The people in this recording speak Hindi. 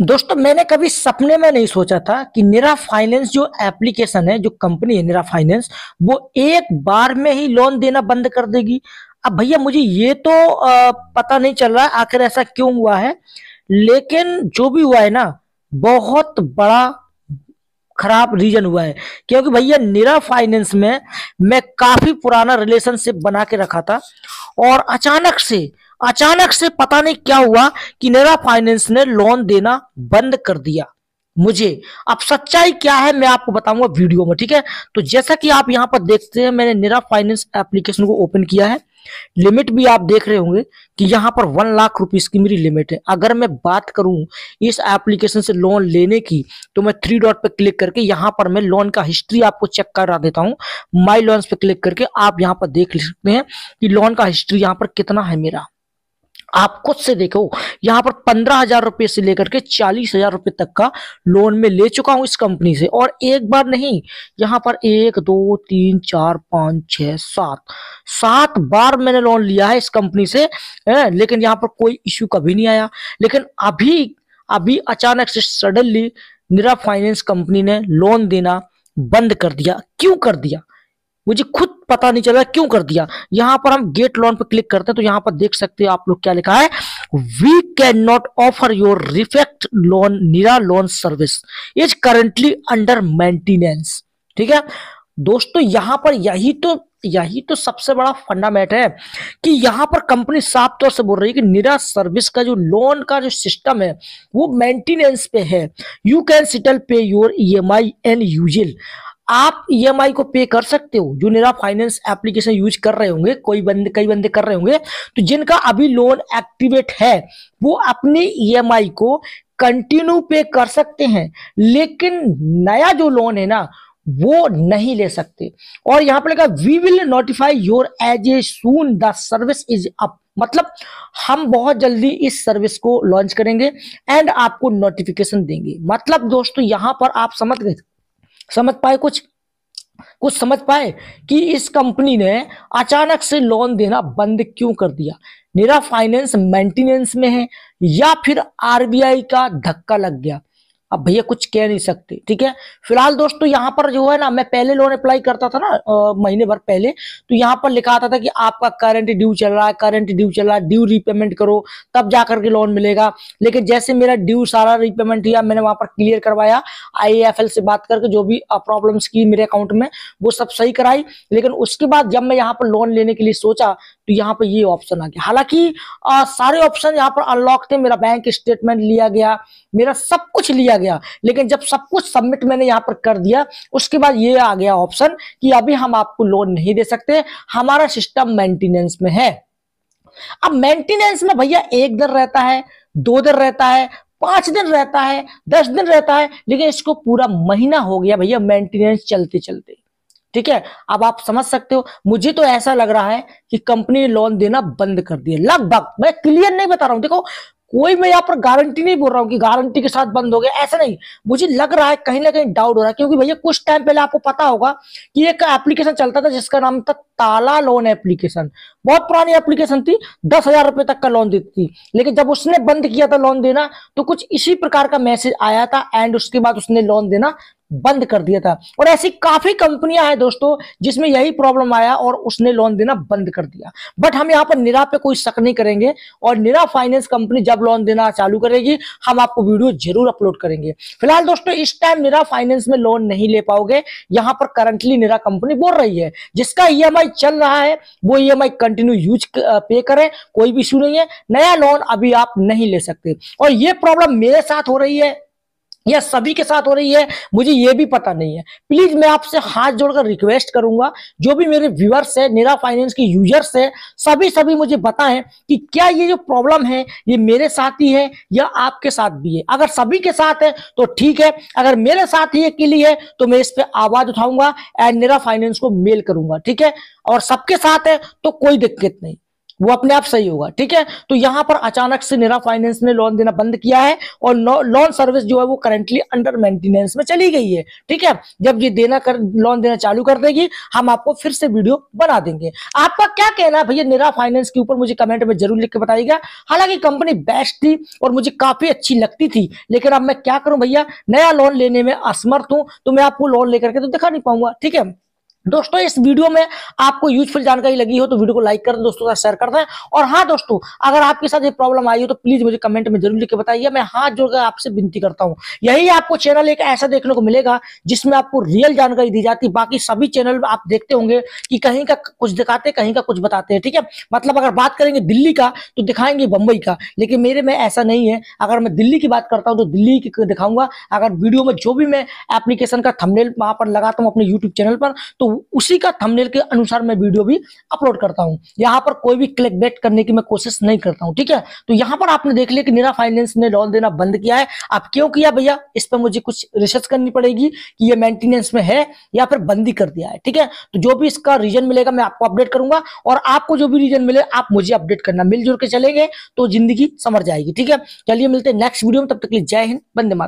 दोस्तों मैंने कभी सपने में नहीं सोचा था कि निरा फाइनेंस जो एप्लीकेशन है जो कंपनी है निरा फाइनेंस वो एक बार में ही लोन देना बंद कर देगी अब भैया मुझे ये तो पता नहीं चल रहा आखिर ऐसा क्यों हुआ है लेकिन जो भी हुआ है ना बहुत बड़ा खराब रीजन हुआ है क्योंकि भैया निरा फाइनेंस में मैं काफी पुराना रिलेशनशिप बना के रखा था और अचानक से अचानक से पता नहीं क्या हुआ कि नेरा फाइनेंस ने लोन देना बंद कर दिया मुझे अब सच्चाई क्या है मैं आपको बताऊंगा वीडियो में ठीक है तो जैसा कि आप यहाँ पर देखते हैं मैंने निरा फाइनेंस एप्लीकेशन को ओपन किया है लिमिट भी आप देख रहे होंगे कि यहां पर वन लाख रुपीस की मेरी लिमिट है अगर मैं बात करूं इस एप्लीकेशन से लोन लेने की तो मैं थ्री डॉट पर क्लिक करके यहाँ पर मैं लोन का हिस्ट्री आपको चेक करा देता हूँ माई लोन पे क्लिक करके आप यहाँ पर देख सकते हैं कि लोन का हिस्ट्री यहाँ पर कितना है मेरा आप खुद से देखो यहाँ पर पंद्रह हजार रुपये से लेकर के चालीस हजार रुपये तक का लोन में ले चुका हूँ इस कंपनी से और एक बार नहीं यहाँ पर एक दो तीन चार पाँच छः सात सात बार मैंने लोन लिया है इस कंपनी से है? लेकिन यहाँ पर कोई इश्यू कभी नहीं आया लेकिन अभी अभी अचानक से सडनली निरा फाइनेंस कंपनी ने लोन देना बंद कर दिया क्यों कर दिया मुझे खुद पता नहीं चल रहा क्यों कर दिया यहां पर हम गेट लोन पर क्लिक करते हैं तो यहां पर देख सकते हैं आप लोग क्या लिखा है we can not offer your refect loan Nira loan service is currently under maintenance ठीक है दोस्तों यहां पर यही तो यही तो सबसे बड़ा फंडामेंट है कि यहां पर कंपनी साफ तौर से बोल रही है कि निरा सर्विस का जो लोन का जो सिस्टम है वो मेंटेनेंस पे है you can still pay your E M I and usual आप ई e को पे कर सकते हो जो निरा फाइनेंस एप्लीकेशन यूज कर रहे होंगे कोई बंद कई बंदे कर रहे होंगे तो जिनका अभी लोन एक्टिवेट है वो अपनी ई e को कंटिन्यू पे कर सकते हैं लेकिन नया जो लोन है ना वो नहीं ले सकते और यहाँ पर लगा we will notify your as a soon the service is up मतलब हम बहुत जल्दी इस सर्विस को लॉन्च करेंगे एंड आपको नोटिफिकेशन देंगे मतलब दोस्तों यहां पर आप समझ गए समझ पाए कुछ कुछ समझ पाए कि इस कंपनी ने अचानक से लोन देना बंद क्यों कर दिया मेरा फाइनेंस मेंटेनेंस में है या फिर आरबीआई का धक्का लग गया अब भैया कुछ कह नहीं सकते ठीक है फिलहाल दोस्तों यहाँ पर जो है ना मैं पहले लोन अप्लाई करता था ना महीने भर पहले तो यहाँ पर लिखा आता था कि आपका करंट ड्यू चल रहा है करंट ड्यू चल रहा है ड्यू रीपेमेंट करो तब जाकर के लोन मिलेगा लेकिन जैसे मेरा ड्यू सारा रीपेमेंट किया मैंने वहां पर क्लियर करवाया आई से बात करके जो भी प्रॉब्लम की मेरे अकाउंट में वो सब सही कराई लेकिन उसके बाद जब मैं यहाँ पर लोन लेने के लिए सोचा तो यहाँ पर ये ऑप्शन आ गया हालांकि सारे ऑप्शन यहाँ पर अनलॉक थे मेरा बैंक स्टेटमेंट लिया गया मेरा सब कुछ लिया गया लेकिन जब सब कुछ सबमिट मैंने यहाँ पर कर दिया उसके बाद ये आ गया ऑप्शन कि अभी हम आपको लोन नहीं दे सकते हमारा सिस्टम मेंटेनेंस में है अब मेंटेनेंस में भैया एक दिन रहता है दो दिन रहता है पांच दिन रहता है दस दिन रहता है लेकिन इसको पूरा महीना हो गया भैया मेंटेनेंस चलते चलते ठीक है अब आप समझ सकते हो मुझे तो ऐसा लग रहा है कि कंपनी लोन देना बंद कर दिया लगभग मैं क्लियर नहीं बता रहा हूं देखो कोई मैं यहाँ पर गारंटी नहीं बोल रहा हूँ कि गारंटी के साथ बंद हो गया ऐसा नहीं मुझे लग रहा है कहीं ना कहीं डाउट हो रहा है क्योंकि भैया कुछ टाइम पहले आपको पता होगा कि एक एप्लीकेशन चलता था जिसका नाम था ताला लोन एप्लीकेशन बहुत पुरानी एप्लीकेशन थी दस हजार रुपए तक का लोन देती थी लेकिन जब उसने बंद किया था लोन देना तो कुछ इसी प्रकार का मैसेज आया था एंड उसके बाद उसने लोन देना बंद कर दिया था और ऐसी काफी कंपनियां हैं दोस्तों जिसमें यही प्रॉब्लम आया और उसने लोन देना बंद कर दिया बट हम यहाँ पर निरा पे कोई शक नहीं करेंगे और निरा फाइनेंस कंपनी जब लोन देना चालू करेगी हम आपको वीडियो जरूर अपलोड करेंगे फिलहाल दोस्तों इस टाइम निरा फाइनेंस में लोन नहीं ले पाओगे यहाँ पर करंटली निरा कंपनी बोल रही है जिसका ई चल रहा है वो ई कंटिन्यू यूज पे करें कोई भी इशू नहीं है नया लोन अभी आप नहीं ले सकते और ये प्रॉब्लम मेरे साथ हो रही है या सभी के साथ हो रही है मुझे ये भी पता नहीं है प्लीज मैं आपसे हाथ जोड़कर रिक्वेस्ट करूंगा जो भी मेरे व्यूअर्स है निरा फाइनेंस के यूजर्स है सभी सभी मुझे बताएं कि क्या ये जो प्रॉब्लम है ये मेरे साथ ही है या आपके साथ भी है अगर सभी के साथ है तो ठीक है अगर मेरे साथ ही अकेली है तो मैं इस पर आवाज उठाऊंगा एंड निरा फाइनेंस को मेल करूंगा ठीक है और सबके साथ है तो कोई दिक्कत नहीं वो अपने आप सही होगा ठीक है तो यहां पर अचानक से निरा फाइनेंस ने लोन देना बंद किया है और लोन सर्विस जो है वो करंटली अंडर मेंटेनेंस में चली गई है ठीक है जब ये देना कर लोन देना चालू कर देगी हम आपको फिर से वीडियो बना देंगे आपका क्या कहना है भैया निरा फाइनेंस के ऊपर मुझे कमेंट में जरूर लिख के बताइएगा हालांकि कंपनी बेस्ट थी और मुझे काफी अच्छी लगती थी लेकिन अब मैं क्या करूं भैया नया लोन लेने में असमर्थ हूं तो मैं आपको लोन लेकर के तो दिखा नहीं पाऊंगा ठीक है दोस्तों इस वीडियो में आपको यूजफुल जानकारी लगी हो तो वीडियो को लाइक कर दें दोस्तों साथ शेयर कर दें और हाँ दोस्तों अगर आपके साथ ये प्रॉब्लम आई हो तो प्लीज मुझे कमेंट में जरूर लिख के बताइए मैं हाथ जोड़कर आपसे विनती करता हूँ यही आपको चैनल एक ऐसा देखने को मिलेगा जिसमें आपको रियल जानकारी दी जाती बाकी सभी चैनल आप देखते होंगे कि कहीं का कुछ दिखाते कहीं का कुछ बताते हैं ठीक है मतलब अगर बात करेंगे दिल्ली का तो दिखाएंगे बंबई का लेकिन मेरे में ऐसा नहीं है अगर मैं दिल्ली की बात करता हूँ तो दिल्ली की दिखाऊंगा अगर वीडियो में जो भी मैं एप्लीकेशन का थमनेल वहां पर लगाता हूँ अपने यूट्यूब चैनल पर तो उसी का थंबनेल के अनुसार मैं वीडियो भी अपलोड करता हूं यहां पर कोई भी क्लिक बेट करने की मैं कोशिश नहीं करता हूं ठीक है तो यहां पर आपने देख लिया कि निरा फाइनेंस ने लोन देना बंद किया है आप क्यों किया भैया इस पर मुझे कुछ रिसर्च करनी पड़ेगी कि ये मेंटेनेंस में है या फिर बंदी कर दिया है ठीक है तो जो भी इसका रीजन मिलेगा मैं आपको अपडेट करूंगा और आपको जो भी रीजन मिले आप मुझे अपडेट करना मिलजुल के चलेंगे तो जिंदगी समर जाएगी ठीक है चलिए मिलते हैं नेक्स्ट वीडियो में तब तक के लिए जय हिंद बंदे